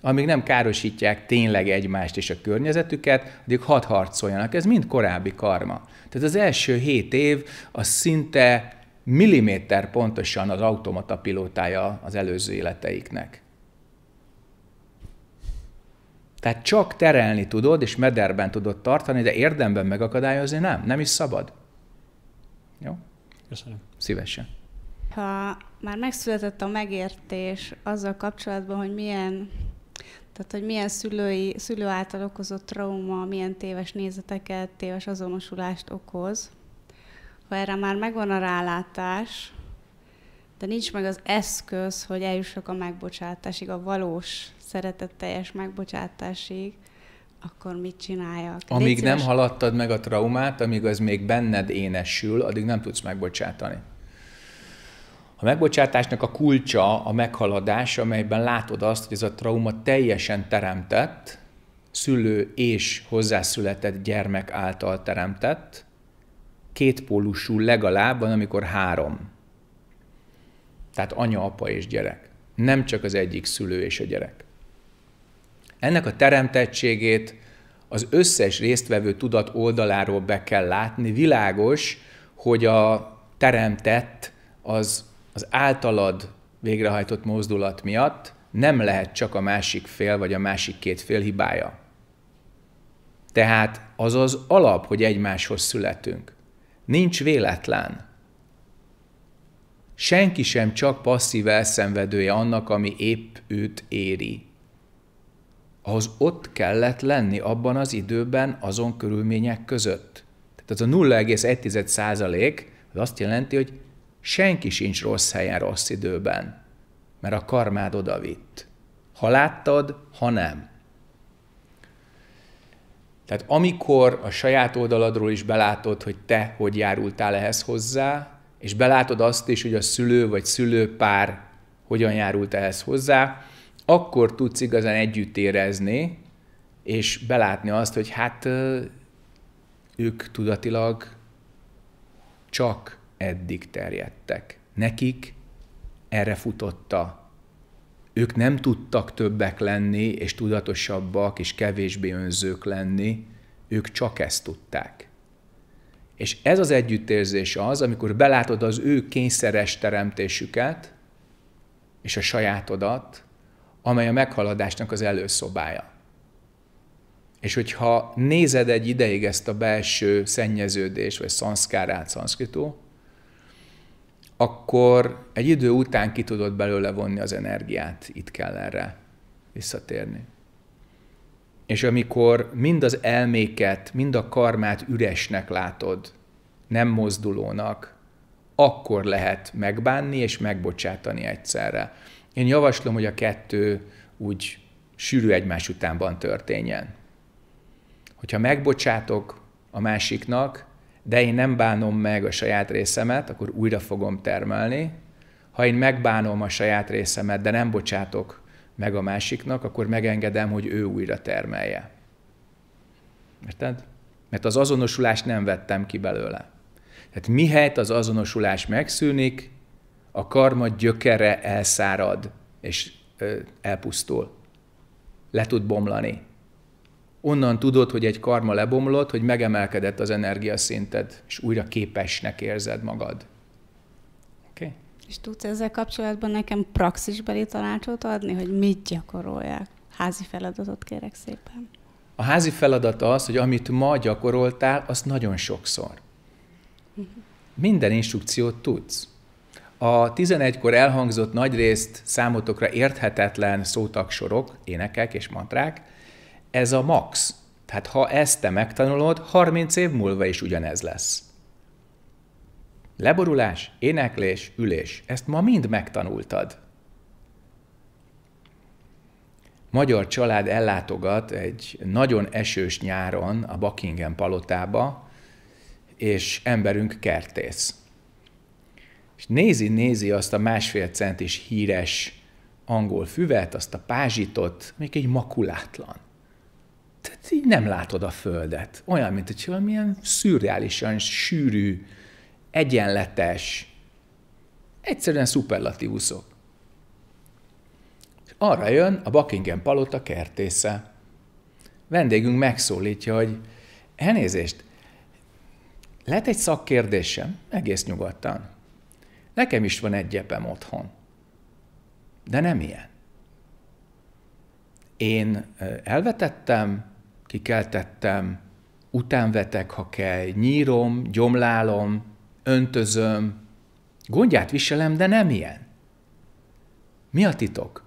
Amíg nem károsítják tényleg egymást és a környezetüket, addig hat harcoljanak. Ez mind korábbi karma. Tehát az első hét év az szinte milliméter pontosan az automata pilótája az előző életeiknek. Tehát csak terelni tudod, és mederben tudod tartani, de érdemben megakadályozni nem, nem is szabad. Jó? Köszönöm. Szívesen ha már megszületett a megértés azzal kapcsolatban, hogy milyen tehát, hogy milyen szülői, szülő által okozott trauma, milyen téves nézeteket, téves azonosulást okoz. Ha erre már megvan a rálátás, de nincs meg az eszköz, hogy eljussak a megbocsátásig, a valós, szeretetteljes megbocsátásig, akkor mit csináljak? Amíg nem haladtad meg a traumát, amíg az még benned énesül, addig nem tudsz megbocsátani. A megbocsátásnak a kulcsa a meghaladás, amelyben látod azt, hogy ez a trauma teljesen teremtett, szülő és hozzászületett gyermek által teremtett, kétpólusú legalább van, amikor három. Tehát anya, apa és gyerek. Nem csak az egyik szülő és a gyerek. Ennek a teremtettségét az összes résztvevő tudat oldaláról be kell látni. Világos, hogy a teremtett az az általad végrehajtott mozdulat miatt nem lehet csak a másik fél vagy a másik két fél hibája. Tehát az az alap, hogy egymáshoz születünk. Nincs véletlen. Senki sem csak passzív elszenvedője annak, ami épp őt éri. Ahhoz ott kellett lenni abban az időben, azon körülmények között. Tehát az a 0,1 százalék, az azt jelenti, hogy senki sincs rossz helyen, rossz időben, mert a karmád oda vitt. Ha láttad, ha nem. Tehát amikor a saját oldaladról is belátod, hogy te hogy járultál ehhez hozzá, és belátod azt is, hogy a szülő vagy szülőpár hogyan járult ehhez hozzá, akkor tudsz igazán együtt érezni, és belátni azt, hogy hát ők tudatilag csak eddig terjedtek. Nekik erre futotta. Ők nem tudtak többek lenni, és tudatosabbak, és kevésbé önzők lenni, ők csak ezt tudták. És ez az együttérzés az, amikor belátod az ő kényszeres teremtésüket, és a sajátodat, amely a meghaladásnak az előszobája. És hogyha nézed egy ideig ezt a belső szennyeződést, vagy szanszkárát, szanszkritó, akkor egy idő után ki tudod belőle vonni az energiát, itt kell erre visszatérni. És amikor mind az elméket, mind a karmát üresnek látod, nem mozdulónak, akkor lehet megbánni és megbocsátani egyszerre. Én javaslom, hogy a kettő úgy sűrű egymás utánban történjen. Hogyha megbocsátok a másiknak, de én nem bánom meg a saját részemet, akkor újra fogom termelni. Ha én megbánom a saját részemet, de nem bocsátok meg a másiknak, akkor megengedem, hogy ő újra termelje. Érted? Mert az azonosulást nem vettem ki belőle. Tehát mihelyt az azonosulás megszűnik, a karma gyökere elszárad és elpusztul. Le tud bomlani onnan tudod, hogy egy karma lebomlott, hogy megemelkedett az energiaszinted, és újra képesnek érzed magad. Okay? És tudsz ezzel kapcsolatban nekem praxisbeli tanácsot adni, hogy mit gyakorolják? Házi feladatot kérek szépen. A házi feladat az, hogy amit ma gyakoroltál, azt nagyon sokszor. Minden instrukciót tudsz. A 11-kor elhangzott nagyrészt számotokra érthetetlen szótagsorok, énekek és mantrák, ez a max. Tehát ha ezt te megtanulod, 30 év múlva is ugyanez lesz. Leborulás, éneklés, ülés. Ezt ma mind megtanultad. Magyar család ellátogat egy nagyon esős nyáron a Buckingham palotába, és emberünk kertész. És nézi-nézi azt a másfél centis híres angol füvet, azt a pázsitot, még egy makulátlan tehát így nem látod a Földet. Olyan, mint hogy valamilyen szürreálisan sűrű, egyenletes, egyszerűen szuperlatívuszok. arra jön a Buckingham palota kertésze. Vendégünk megszólítja, hogy elnézést, lehet egy szakkérdésem? Egész nyugodtan. Nekem is van egy gyepem otthon. De nem ilyen. Én elvetettem, kikeltettem, utánvetek, ha kell, nyírom, gyomlálom, öntözöm, gondját viselem, de nem ilyen. Mi a titok?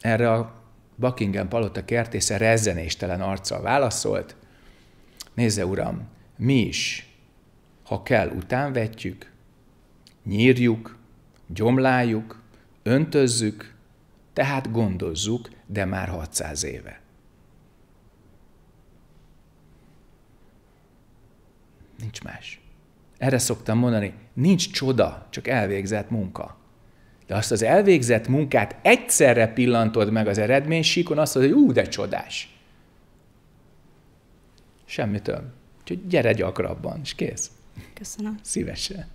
Erre a Buckingham palota kertésze rezzenéstelen arccal válaszolt. Nézze, uram, mi is, ha kell, utánvetjük, nyírjuk, gyomláljuk, öntözzük, tehát gondozzuk, de már 600 éve. Nincs más. Erre szoktam mondani, nincs csoda, csak elvégzett munka. De azt az elvégzett munkát egyszerre pillantod meg az eredménysíkon, azt mondod, hogy ú, de csodás. Semmi több. Úgyhogy gyere gyakrabban, és kész. Köszönöm. Szívesen.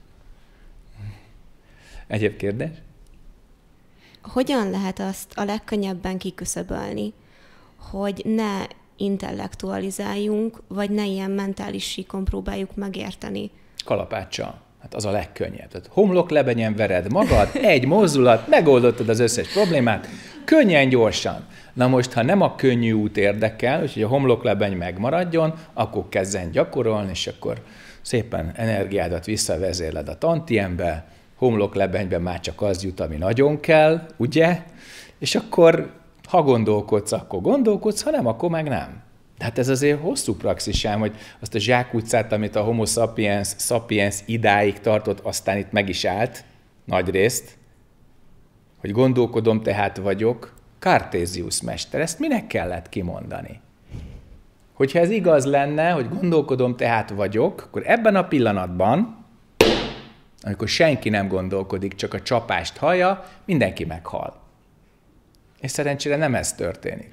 Egyéb kérdés? Hogyan lehet azt a legkönnyebben kiküszöbölni, hogy ne intellektualizáljunk, vagy ne ilyen mentális síkon próbáljuk megérteni. Kalapácsa, Hát az a legkönnyebb. Tehát homlok lebenyen vered magad, egy mozdulat, megoldottad az összes problémát, könnyen, gyorsan. Na most, ha nem a könnyű út érdekel, hogy a homloklebeny megmaradjon, akkor kezden gyakorolni, és akkor szépen energiádat visszavezéled a tantiembe, homloklebenyben már csak az jut, ami nagyon kell, ugye? És akkor ha gondolkodsz, akkor gondolkodsz, ha nem, akkor meg nem. Tehát ez azért hosszú praxisám, hogy azt a zsákutcát, amit a homo sapiens, sapiens idáig tartott, aztán itt meg is állt, nagy részt, hogy gondolkodom, tehát vagyok, Kartézius mester, ezt minek kellett kimondani? Hogyha ez igaz lenne, hogy gondolkodom, tehát vagyok, akkor ebben a pillanatban, amikor senki nem gondolkodik, csak a csapást hallja, mindenki meghal. És szerencsére nem ez történik.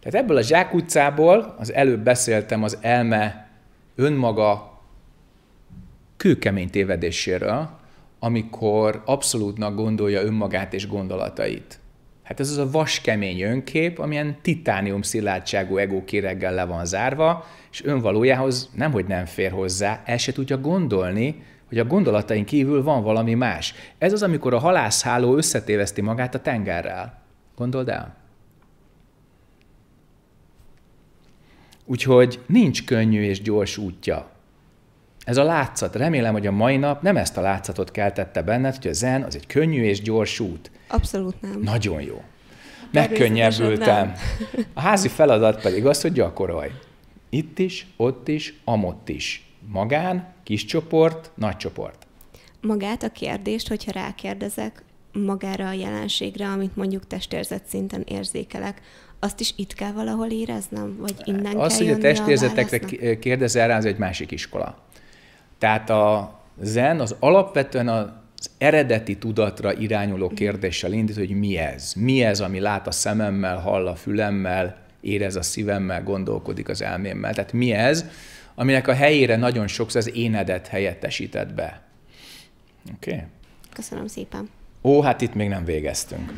Tehát ebből a zsákutcából, az előbb beszéltem az elme önmaga kőkemény tévedéséről, amikor abszolútnak gondolja önmagát és gondolatait. Hát ez az a vaskemény önkép, amilyen titánium szilárdságú kéreggel le van zárva, és önvalójához nemhogy nem fér hozzá, el se tudja gondolni, hogy a gondolataink kívül van valami más. Ez az, amikor a halászháló összetéveszti magát a tengerrel. Gondold el? Úgyhogy nincs könnyű és gyors útja. Ez a látszat, remélem, hogy a mai nap nem ezt a látszatot keltette benned, hogy a zen az egy könnyű és gyors út. Abszolút nem. Nagyon jó. Megkönnyebbültem. A házi feladat pedig az, hogy gyakorolj. Itt is, ott is, amott is. Magán, Kis csoport, nagy csoport. Magát a kérdést, hogyha rákérdezek magára a jelenségre, amit mondjuk testérzet szinten érzékelek, azt is itt kell valahol éreznem? Vagy innen Az, kell hogy a testérzetekre kérdezel rá, az egy másik iskola. Tehát a zen az alapvetően az eredeti tudatra irányuló mhm. kérdéssel indít, hogy mi ez? Mi ez, ami lát a szememmel, hall a fülemmel, érez a szívemmel, gondolkodik az elmémmel? Tehát mi ez? aminek a helyére nagyon sokszor az énedet helyettesített be. Oké? Okay? Köszönöm szépen. Ó, hát itt még nem végeztünk.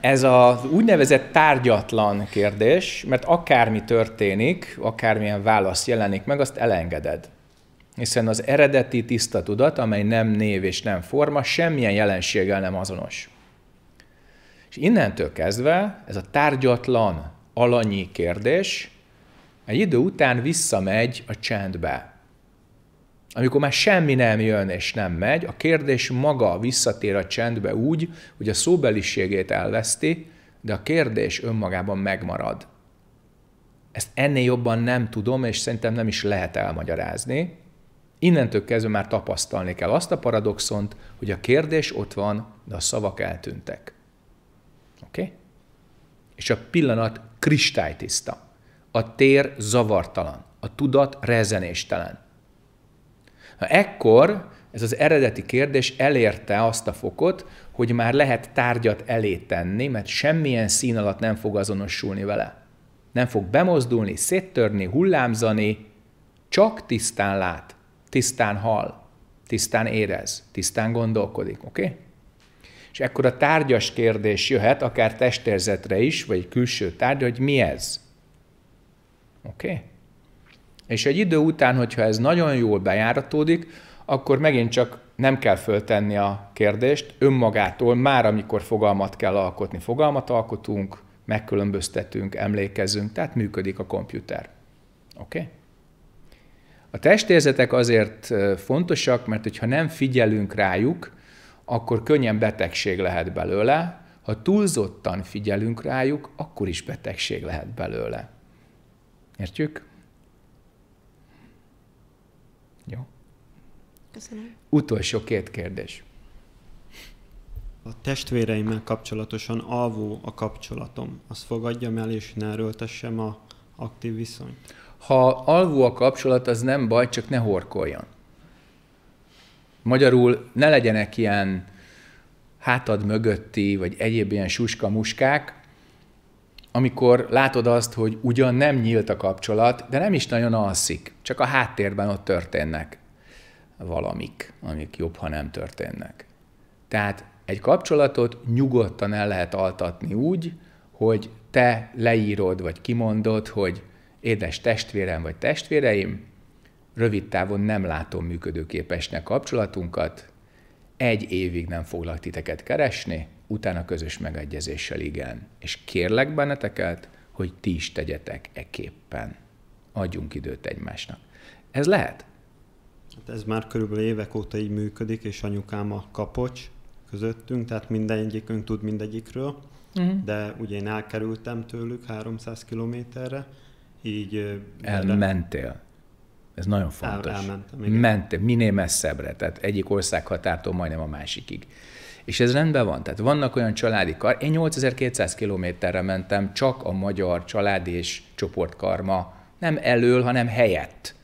Ez az úgynevezett tárgyatlan kérdés, mert akármi történik, akármilyen válasz jelenik meg, azt elengeded. Hiszen az eredeti tiszta tudat, amely nem név és nem forma, semmilyen jelenséggel nem azonos. És innentől kezdve ez a tárgyatlan alanyi kérdés egy idő után visszamegy a csendbe. Amikor már semmi nem jön és nem megy, a kérdés maga visszatér a csendbe úgy, hogy a szóbeliségét elveszti, de a kérdés önmagában megmarad. Ezt ennél jobban nem tudom, és szerintem nem is lehet elmagyarázni. Innentől kezdve már tapasztalni kell azt a paradoxont, hogy a kérdés ott van, de a szavak eltűntek. Oké? Okay? És a pillanat kristálytiszta. A tér zavartalan, a tudat rezenéstelen. Na ekkor ez az eredeti kérdés elérte azt a fokot, hogy már lehet tárgyat elé tenni, mert semmilyen szín alatt nem fog azonosulni vele. Nem fog bemozdulni, széttörni, hullámzani, csak tisztán lát, tisztán hall, tisztán érez, tisztán gondolkodik, oké? Okay? És ekkor a tárgyas kérdés jöhet, akár testérzetre is, vagy külső tárgy, hogy mi ez? Oké? Okay? És egy idő után, hogyha ez nagyon jól bejáratódik, akkor megint csak nem kell föltenni a kérdést önmagától, már amikor fogalmat kell alkotni. Fogalmat alkotunk, megkülönböztetünk, emlékezünk, tehát működik a komputer. Oké? Okay? A testérzetek azért fontosak, mert hogyha nem figyelünk rájuk, akkor könnyen betegség lehet belőle, ha túlzottan figyelünk rájuk, akkor is betegség lehet belőle. Értjük? Jó. Köszönöm. Utolsó két kérdés. A testvéreimmel kapcsolatosan alvó a kapcsolatom. Azt fogadjam el, és ne erőltessem a aktív viszonyt. Ha alvó a kapcsolat, az nem baj, csak ne horkoljon. Magyarul ne legyenek ilyen hátad mögötti, vagy egyéb ilyen suska-muskák, amikor látod azt, hogy ugyan nem nyílt a kapcsolat, de nem is nagyon alszik, csak a háttérben ott történnek valamik, amik jobb, ha nem történnek. Tehát egy kapcsolatot nyugodtan el lehet altatni úgy, hogy te leírod, vagy kimondod, hogy édes testvérem vagy testvéreim, rövid távon nem látom működőképesnek kapcsolatunkat, egy évig nem foglak titeket keresni, utána közös megegyezéssel igen. És kérlek benneteket, hogy ti is tegyetek eképpen. Adjunk időt egymásnak. Ez lehet? Hát ez már körülbelül évek óta így működik, és anyukám a kapocs közöttünk, tehát mindegyikünk tud mindegyikről, uh-huh. de ugye én elkerültem tőlük 300 kilométerre, így... Elmentél. Ez nagyon fontos. El, elmentem, igen. Mentél minél messzebbre, tehát egyik országhatártól majdnem a másikig. És ez rendben van. Tehát vannak olyan családi kar, én 8200 kilométerre mentem csak a magyar család és csoportkarma, nem elől, hanem helyett.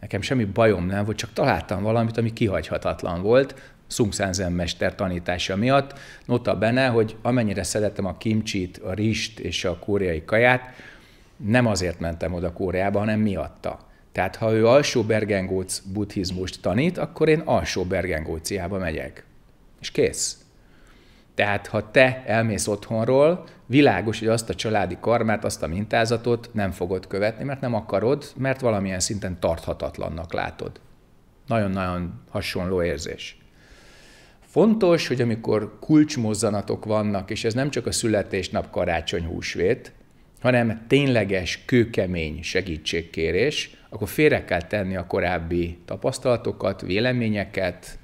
Nekem semmi bajom nem volt, csak találtam valamit, ami kihagyhatatlan volt, Szungszenzen mester tanítása miatt. Nota bene, hogy amennyire szeretem a kimcsit, a rist és a koreai kaját, nem azért mentem oda Kóreába, hanem miatta. Tehát ha ő alsó bergengóc buddhizmust tanít, akkor én alsó bergengóciába megyek és kész. Tehát ha te elmész otthonról, világos, hogy azt a családi karmát, azt a mintázatot nem fogod követni, mert nem akarod, mert valamilyen szinten tarthatatlannak látod. Nagyon-nagyon hasonló érzés. Fontos, hogy amikor kulcsmozzanatok vannak, és ez nem csak a születésnap karácsony húsvét, hanem tényleges, kőkemény segítségkérés, akkor félre kell tenni a korábbi tapasztalatokat, véleményeket,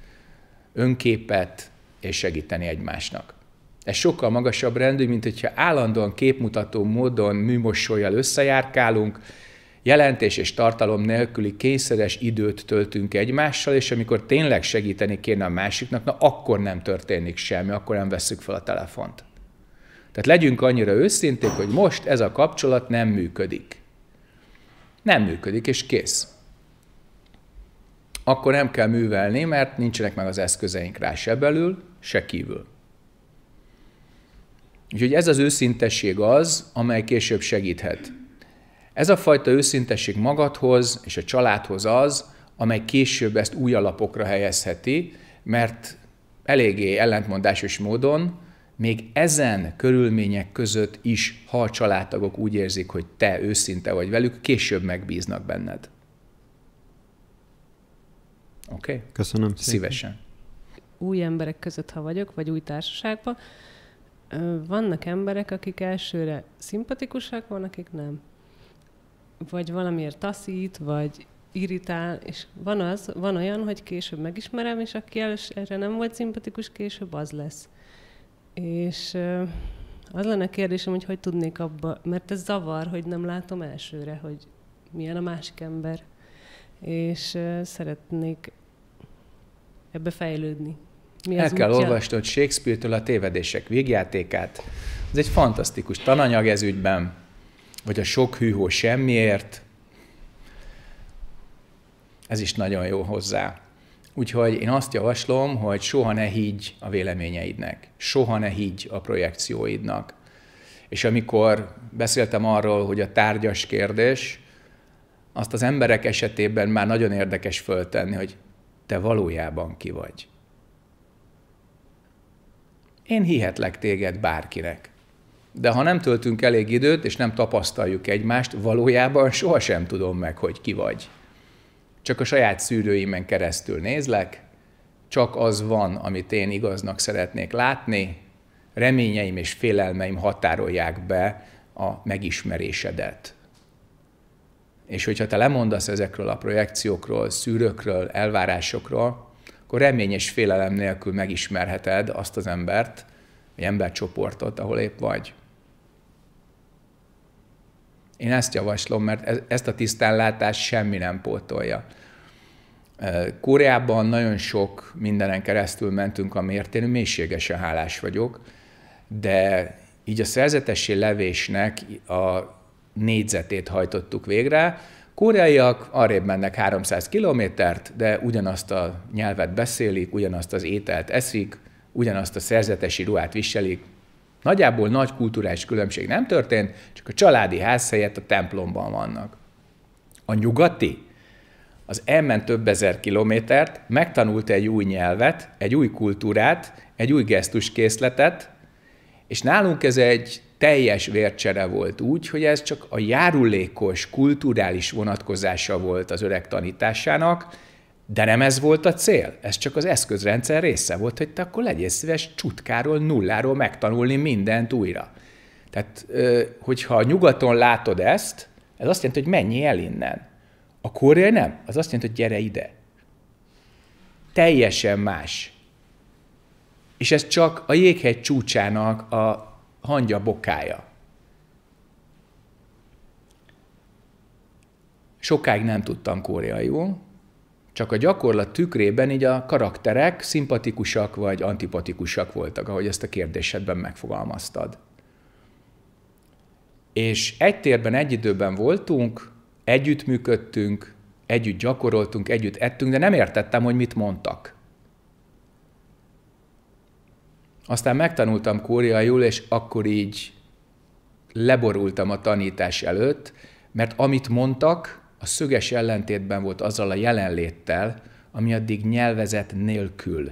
önképet, és segíteni egymásnak. Ez sokkal magasabb rendű, mint hogyha állandóan képmutató módon műmosolyjal összejárkálunk, jelentés és tartalom nélküli kényszeres időt töltünk egymással, és amikor tényleg segíteni kéne a másiknak, na akkor nem történik semmi, akkor nem veszük fel a telefont. Tehát legyünk annyira őszinték, hogy most ez a kapcsolat nem működik. Nem működik, és kész. Akkor nem kell művelni, mert nincsenek meg az eszközeink rá se belül, se kívül. Úgyhogy ez az őszintesség az, amely később segíthet. Ez a fajta őszintesség magadhoz és a családhoz az, amely később ezt új alapokra helyezheti, mert eléggé ellentmondásos módon még ezen körülmények között is, ha a családtagok úgy érzik, hogy te őszinte vagy velük, később megbíznak benned. Oké? Okay? Köszönöm szépen. Szívesen új emberek között, ha vagyok, vagy új társaságban, vannak emberek, akik elsőre szimpatikusak, van, akik nem. Vagy valamiért taszít, vagy irritál, és van, az, van olyan, hogy később megismerem, és aki erre nem volt szimpatikus, később az lesz. És az lenne a kérdésem, hogy hogy tudnék abba, mert ez zavar, hogy nem látom elsőre, hogy milyen a másik ember, és szeretnék ebbe fejlődni. Mi El kell olvasnod Shakespeare-től a tévedések végjátékát. Ez egy fantasztikus tananyag ez ügyben, vagy a sok hűhó semmiért. Ez is nagyon jó hozzá. Úgyhogy én azt javaslom, hogy soha ne higgy a véleményeidnek, soha ne higgy a projekcióidnak. És amikor beszéltem arról, hogy a tárgyas kérdés, azt az emberek esetében már nagyon érdekes föltenni, hogy te valójában ki vagy. Én hihetlek téged bárkinek. De ha nem töltünk elég időt, és nem tapasztaljuk egymást, valójában sohasem tudom meg, hogy ki vagy. Csak a saját szűrőimen keresztül nézlek, csak az van, amit én igaznak szeretnék látni, reményeim és félelmeim határolják be a megismerésedet. És hogyha te lemondasz ezekről a projekciókról, szűrőkről, elvárásokról, akkor remény és félelem nélkül megismerheted azt az embert, vagy embercsoportot, ahol épp vagy. Én ezt javaslom, mert ezt a tisztánlátást semmi nem pótolja. Koreában nagyon sok mindenen keresztül mentünk, amiért én mélységesen hálás vagyok, de így a szerzetesi levésnek a négyzetét hajtottuk végre, Koreaiak arrébb mennek 300 kilométert, de ugyanazt a nyelvet beszélik, ugyanazt az ételt eszik, ugyanazt a szerzetesi ruhát viselik. Nagyjából nagy kulturális különbség nem történt, csak a családi ház helyett a templomban vannak. A nyugati az elment több ezer kilométert, megtanult egy új nyelvet, egy új kultúrát, egy új gesztuskészletet, és nálunk ez egy teljes vércsere volt úgy, hogy ez csak a járulékos, kulturális vonatkozása volt az öreg tanításának, de nem ez volt a cél, ez csak az eszközrendszer része volt, hogy te akkor legyél szíves csutkáról, nulláról megtanulni mindent újra. Tehát, hogyha nyugaton látod ezt, ez azt jelenti, hogy menj el innen. A koreai nem, az azt jelenti, hogy gyere ide. Teljesen más. És ez csak a jéghegy csúcsának a hangya bokája. Sokáig nem tudtam koreaiul, csak a gyakorlat tükrében így a karakterek szimpatikusak vagy antipatikusak voltak, ahogy ezt a kérdésedben megfogalmaztad. És egy térben, egy időben voltunk, együtt működtünk, együtt gyakoroltunk, együtt ettünk, de nem értettem, hogy mit mondtak. Aztán megtanultam koreaiul, és akkor így leborultam a tanítás előtt, mert amit mondtak, a szöges ellentétben volt azzal a jelenléttel, ami addig nyelvezet nélkül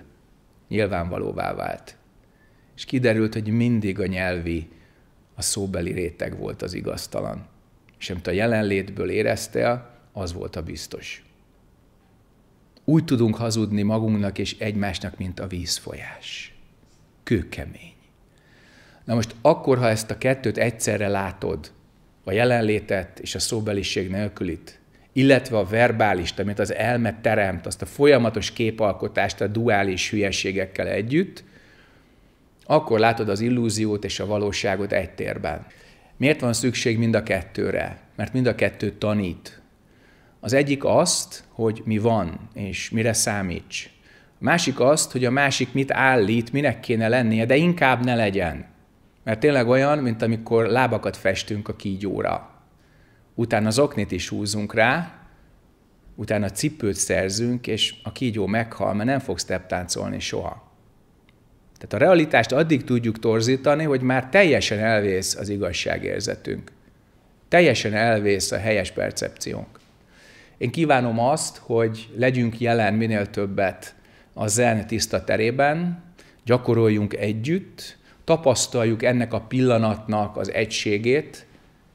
nyilvánvalóvá vált. És kiderült, hogy mindig a nyelvi, a szóbeli réteg volt az igaztalan. És amit a jelenlétből érezte, az volt a biztos. Úgy tudunk hazudni magunknak és egymásnak, mint a vízfolyás kőkemény. Na most akkor, ha ezt a kettőt egyszerre látod, a jelenlétet és a szóbeliség nélkülit, illetve a verbálist, amit az elme teremt, azt a folyamatos képalkotást a duális hülyeségekkel együtt, akkor látod az illúziót és a valóságot egy térben. Miért van szükség mind a kettőre? Mert mind a kettő tanít. Az egyik azt, hogy mi van, és mire számíts. Másik azt, hogy a másik mit állít, minek kéne lennie, de inkább ne legyen. Mert tényleg olyan, mint amikor lábakat festünk a kígyóra. Utána az oknit is húzunk rá, utána cipőt szerzünk, és a kígyó meghal, mert nem fog táncolni soha. Tehát a realitást addig tudjuk torzítani, hogy már teljesen elvész az igazságérzetünk. Teljesen elvész a helyes percepciónk. Én kívánom azt, hogy legyünk jelen minél többet a zen tiszta terében, gyakoroljunk együtt, tapasztaljuk ennek a pillanatnak az egységét,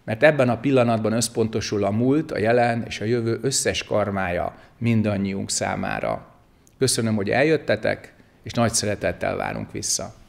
mert ebben a pillanatban összpontosul a múlt, a jelen és a jövő összes karmája mindannyiunk számára. Köszönöm, hogy eljöttetek, és nagy szeretettel várunk vissza.